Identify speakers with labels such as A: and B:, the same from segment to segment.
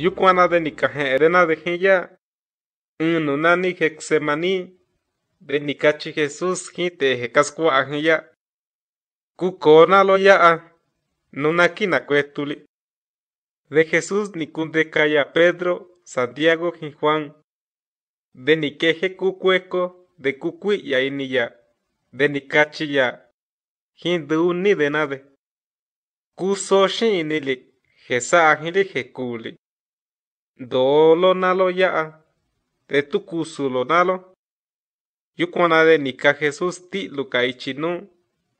A: Yukuana de Nikaje, Erena de Hilla, Ununani Hexemani, de Nikachi Jesús, Hite, Hecascua Ajilla, Cucona loya ya, Nunakina de Jesús Nicunde Calla Pedro, Santiago y Juan, de Nikeje Cucueco, de Cucui y Ainilla, de Nikachi ya, Hindu ni de nade dolo nalo ya de tu lo nalo de nika Jesús ti Lukaichinu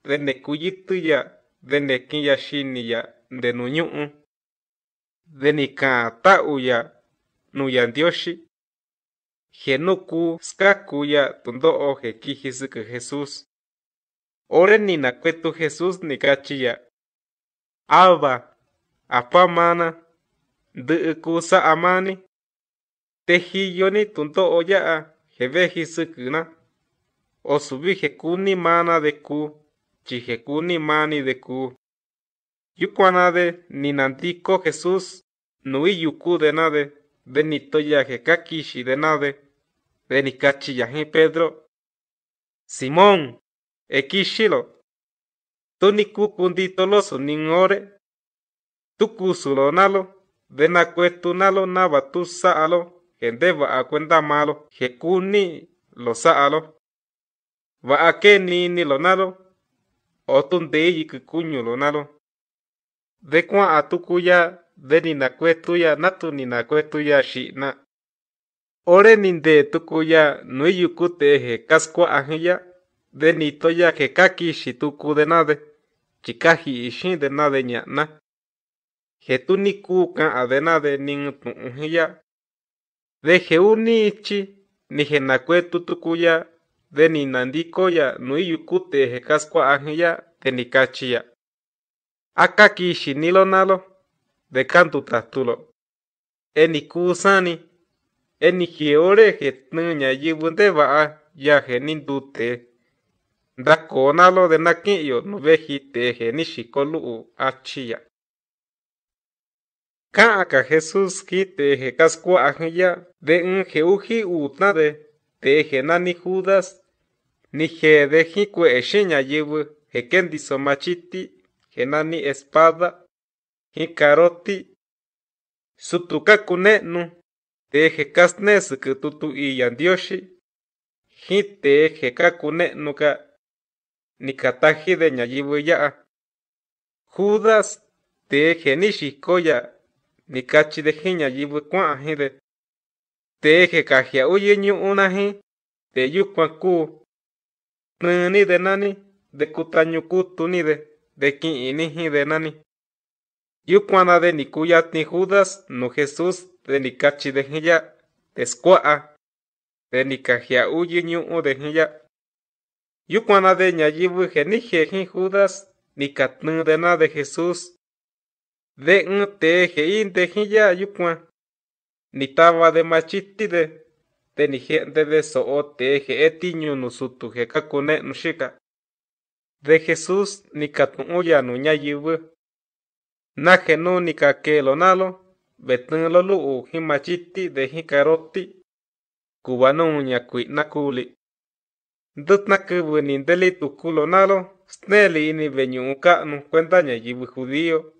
A: de necuyitu ya de ne shini ya de nuñu de nika tau ya nuyandioshi genuku skaku ya Jesús ore ni Jesús nikachiya ya alba, apamana de kusa'a amani tehi tunto oya O subi jeku ni mana de ku, chi ni mani de yuku Ni ninantiko Jesús nui yuku de nitoya kishi de yaje Pedro. Simón ni tuniku kunditoloso nin ore nalo. vena kwetu nalo nava tusa'alo kendeva a kwenda malo hekuni losa'alo va'a kenini lonalo otundeiyiki kuñu lonalo vekua'a tukuya venina kwetuya natunina kwetuya xi'na ore ninde tukuya nuiyuku te'e hekaskua'a jiya venitoya hekakixi tuku denade chikaji'i xin denade ña'na ni kuka adena de nin de geunichi, ni tutukuya, de ni nandikoya, nui yukute jecascua angia, de ni Aka kishinilo nalo, de cantutastulo. Eni kusani, eni jeore yibundeva ya de nakiyo, nubejite achia. Ka'aka Jesús ki te cascua ya de un jeuji utnade te nani Judas ni je de eshiña je somachiti, somachiti, jenani espada jikaroti nu, je teje que tutu iya yandioshi, hite kaku ne'nu ni nikataji de ya'a Judas teje nishikoya, Nikachi de jiña TE te eje Teje kajia uye DE Te de nani. De TÚ NI De DE ni DE nani. yuquana de ni Judas nu Jesús de nikachi de jiya. DE De nikajia uye U de NI yuquana de Y ni ji Judas. de na de Jesús de un teje tejilla ni nitaba de Machiti de gente de soo teje nusutu no nushika de Jesús ni na nuña ni kake lo nalo betun lo u jimachiti de jicaroti Dutna cuitnaculi ni tu kulo nalo sneli ni beñuu no cuenta judío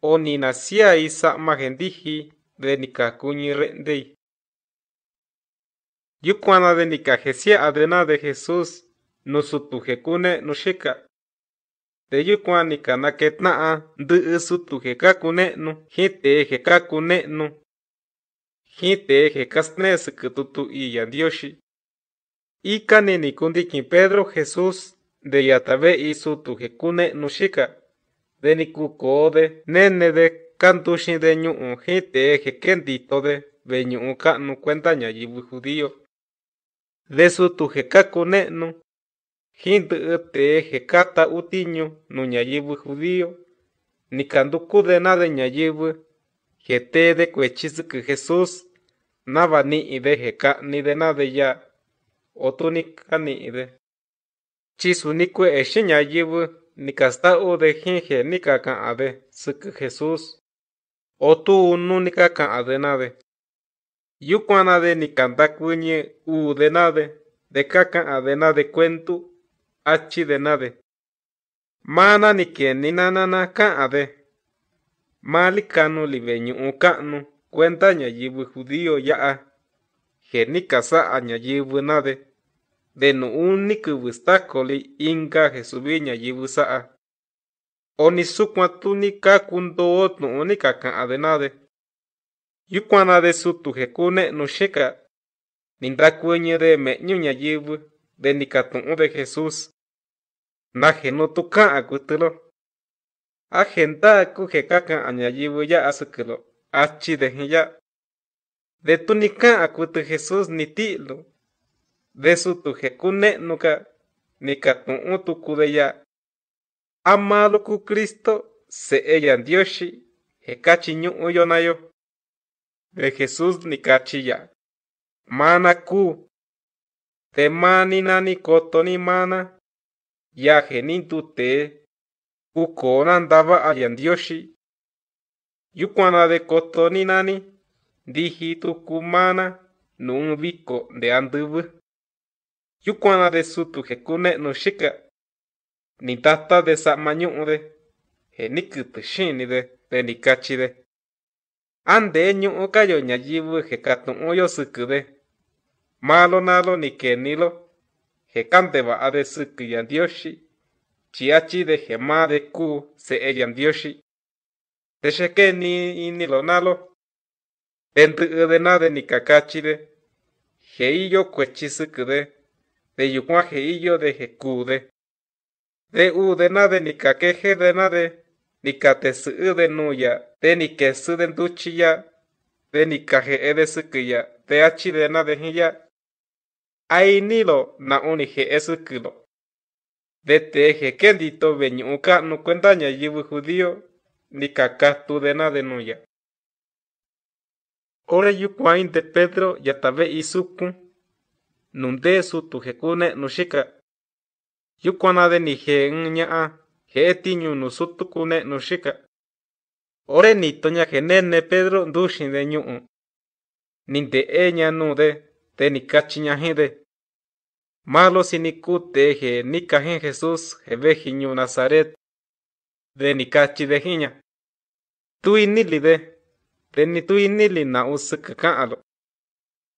A: o ni nacía y magendiji de nicacuñi rendey. Yukwana de Jesia adena de Jesús, no nushika. De no nicanaketna'a no jitejecacunenu. Jitejecasne secututu y yandioshi. Ica ni kin Pedro Jesús de yatabe y sutujecune nushika de de nene de un de eje kendito de, ve un ka'nu kuenda ñayivi judío de su tujeka no te te kata ú tiñu nu ñayivi judío kanduku de ñayivi que de que jesús ni ni ni de ya o tuni ya chisu ni kue'e xi ñayivi nicasta o de ni caca ade que Jesús. O tu unu adenade ade nade. de ni cuñe u de nade, de caca ade nade achi de nade. Mana ni quien ni nanana ka ade. Mali kanu cuenta un kanu, judío ya. Genica ni a ñayibu nade no único coli, inga jesubiña yibusa'a. Onisukmatuni kakundoot nuuni adenade. Yukuanade de jekune nusheka. Nindrakueñe de meñu ñayibu de nikatu'u de Jesús. no ka'a kutulo. Ajenda A jekaka'a ñayibu ya asukelo. Achi de ya. De tu nika'a Jesús tilo su tu jecune nuka nikatun de kudeya. Amalo cu Cristo se ella dioshi hekachi ñu uyonayo. De Jesús cachilla Mana ku. Te mani nani ni mana. Ya tu te. Ukona andaba ayan dioshi. Yukuana de ni nani. tu kumana. Nun viko de andubu yukonade de sutu Hekune no shika. Ni tata de sa Jenikitu shinide de nikachide. Ande o kayo ñayibu se yosukude. Malo nalo ni kenilo. de va de suku dioshi. Chiachi de jema de ku se e dioshi. De sheke ni lo nalo. dentro de nada ni Jeiyo kuechisukude de y de jecude. De u de nade ni caqueje de nade, ni su de nuya, de ni de duchilla, de ni caje e de suquilla, de achi de nade jilla. Ay nilo na unige esuquilo. De teje kendito veñuca nunca no cuentaña yibu judío, ni kakatu de nade nuya. Ora yuquain de Pedro yatabe y nunde su tujekune nuxika. Yukuanade ni je'en ña'a je'e tiñu nusútukune nuxika. Ore genene Pedro nduxinde ñu'u. nu de, te nikachi ñajide. Malo sinikute je nikajen Jesús jeveji ñu Nazaret. De nikachi de jiña. Tuinilide. De ni tuinili na usika ka'alo.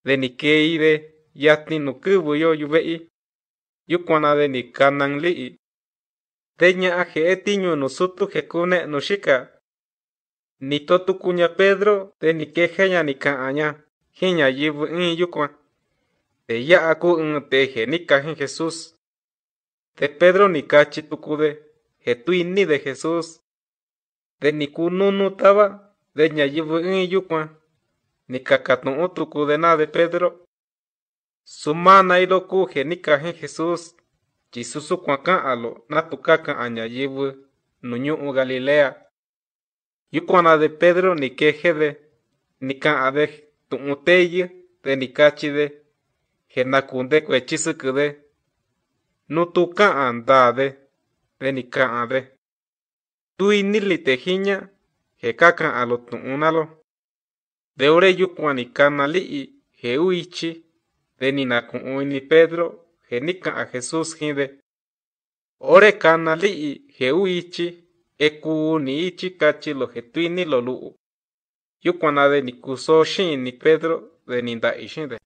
A: De nikeide. yatni nukubu yo yube'i yukuanade ni kananli'i teña aje etiño nusutu jekune Nushika. ni cuña pedro de ni kejeña ni ka'aña jiña yivɨ en yukuan de ya aku ɨ́ɨ́n te jenika jen Jesús, te pedro ni tukude je de Jesús. De ni kununu tava de ñayɨvɨ in yukuan ni na de pedro y ku jenika Jesús, alo natukaka anyayivu nuñu u Galilea. Yukuana de Pedro nikejede, ni tu'uteye de nikachide, jenakunde kuechisɨkɨde, andade, ndade de y nili tejiña jekakan alo tu'unalo. De ore yukuan li, je un ni Pedro, a Jesús Ore Ore li'i jeuichi, ekuu ni ichi kachi lo ni lo lu'u. de ni kuso shin ni Pedro de ninda ishinde.